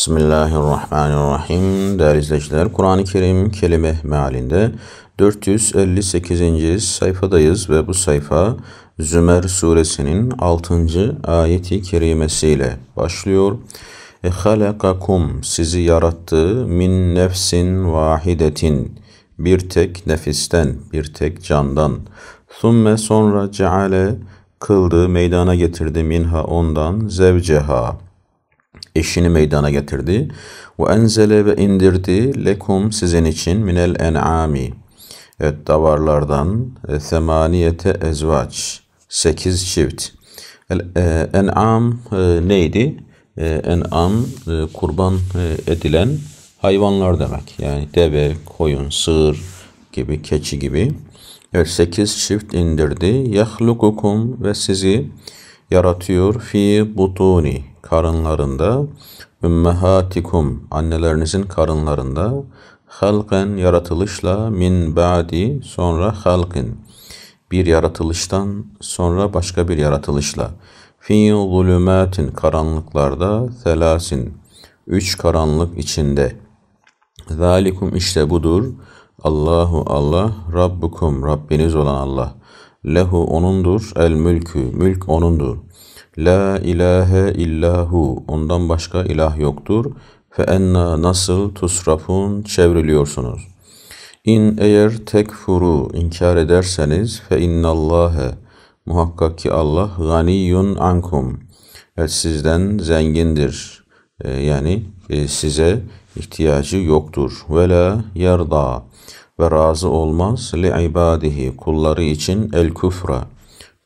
Bismillahirrahmanirrahim. Değerli izleyiciler, Kur'an-ı Kerim kelime mealinde 458. sayfadayız ve bu sayfa Zümer suresinin 6. ayeti kerimesiyle başlıyor. E, halakakum sizi yarattı min nefsin vahidetin bir tek nefisten, bir tek candan. Thumme sonra ceale kıldı, meydana getirdi minha ondan zevceha işini meydana getirdi. Ve enzele ve indirdi lekum sizin için minel en'ami. Evet davarlardan semaniyete e, ezvaç. Sekiz çift. E, en'am e, neydi? En'am kurban edilen hayvanlar demek. Yani deve, koyun, sığır gibi, keçi gibi. Evet sekiz çift indirdi. Yahlukukum ve sizi yaratıyor. Fi butuni karınlarında ümmehatikum annelerinizin karınlarında halken yaratılışla min ba'di sonra halkın bir yaratılıştan sonra başka bir yaratılışla fi zulümatin karanlıklarda selasin üç karanlık içinde zalikum işte budur Allahu Allah Rabbukum Rabbiniz olan Allah Lehu onundur. El mülkü. Mülk onundur. La ilahe illahu. Ondan başka ilah yoktur. Fe enna nasıl tusrafun çevriliyorsunuz. İn eğer tekfuru inkar ederseniz fe innallâhe muhakkak ki Allah ganiyun ankum. Evet sizden zengindir. Ee, yani e, size ihtiyacı yoktur. Ve la yerda ve razı olmaz li ibadihi kulları için el küfra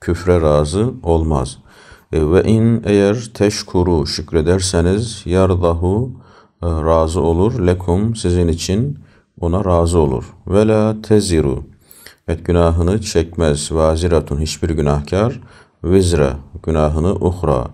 küfre razı olmaz. E, ve in eğer teşkuru şükrederseniz yardahu e, razı olur lekum sizin için ona razı olur. Ve la teziru et günahını çekmez vaziratun hiçbir günahkar vizre günahını uhra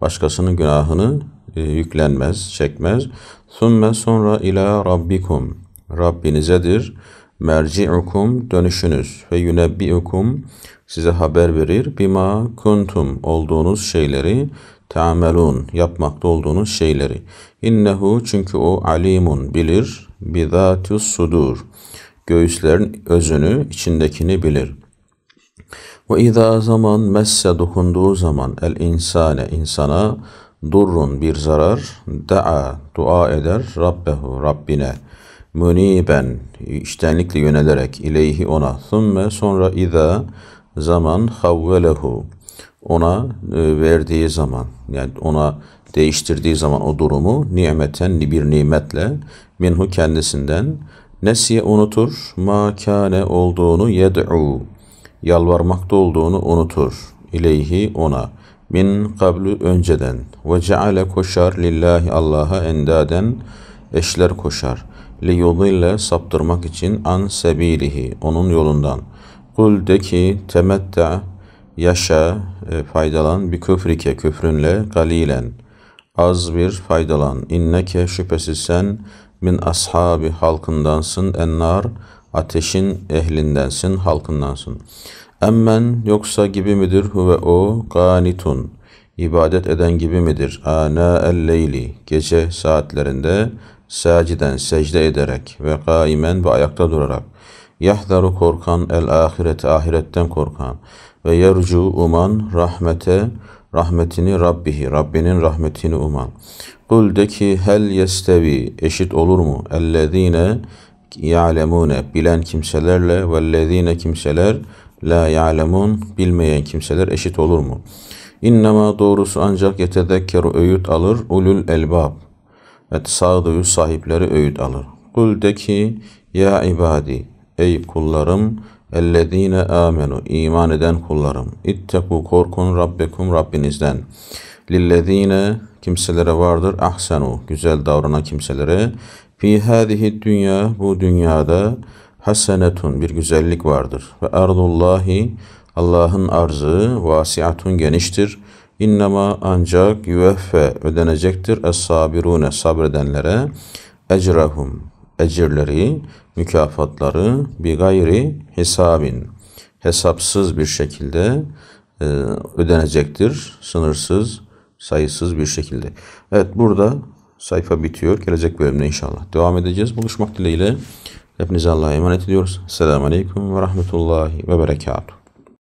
başkasının günahını e, yüklenmez çekmez. Sümme sonra ila rabbikum Rabbinizedir merci'ukum dönüşünüz ve yünebbi'ukum size haber verir bima kuntum olduğunuz şeyleri tamelun yapmakta olduğunuz şeyleri innehu çünkü o alimun bilir bidatus sudur göğüslerin özünü içindekini bilir ve izâ zaman messe dokunduğu zaman el insane insana durrun bir zarar da'a dua eder rabbehu Rabbine Müniben iştenlikle yönelerek ileyhi ona thumme sonra ida zaman havvelehu ona e, verdiği zaman yani ona değiştirdiği zaman o durumu nimeten bir nimetle minhu kendisinden nesiye unutur makane kâne olduğunu yed'u yalvarmakta olduğunu unutur ileyhi ona min kablu önceden ve ceale koşar lillahi Allah'a endaden eşler koşar.'' li yoluyla saptırmak için an sebilihi onun yolundan. Kul de ki temette yaşa e, faydalan bir köfrike köfrünle galilen az bir faydalan. İnneke şüphesiz sen min ashabi halkındansın ennar ateşin ehlindensin halkındansın. Emmen yoksa gibi midir huve o ganitun ibadet eden gibi midir? Ana el gece saatlerinde saciden secde ederek ve kaimen ve ayakta durarak yahdaru korkan el ahiret ahiretten korkan ve yercu uman rahmete rahmetini Rabbihi Rabbinin rahmetini uman. Kul de ki hel yestevi eşit olur mu ellezine ya'lemune bilen kimselerle vellezine kimseler la ya'lemun bilmeyen kimseler eşit olur mu? İnnemâ doğrusu ancak yetedekkeru öğüt alır ulul elbab Et sağduyu sahipleri öğüt alır. Kul de ki ya ibadi ey kullarım ellezine amenu iman eden kullarım itteku korkun rabbekum Rabbinizden lillezine kimselere vardır ahsenu güzel davranan kimselere fi hadihi dünya bu dünyada hasenetun bir güzellik vardır ve ardullahi Allah'ın arzı vasiatun geniştir İnnema ancak yüveffe ödenecektir es sabirune sabredenlere ecrahum ecirleri, mükafatları bir gayri hesabin hesapsız bir şekilde e, ödenecektir. Sınırsız, sayısız bir şekilde. Evet burada sayfa bitiyor. Gelecek bölümde inşallah devam edeceğiz. Buluşmak dileğiyle hepinize Allah'a emanet ediyoruz. Selamun Aleyküm ve Rahmetullahi ve Berekatuhu.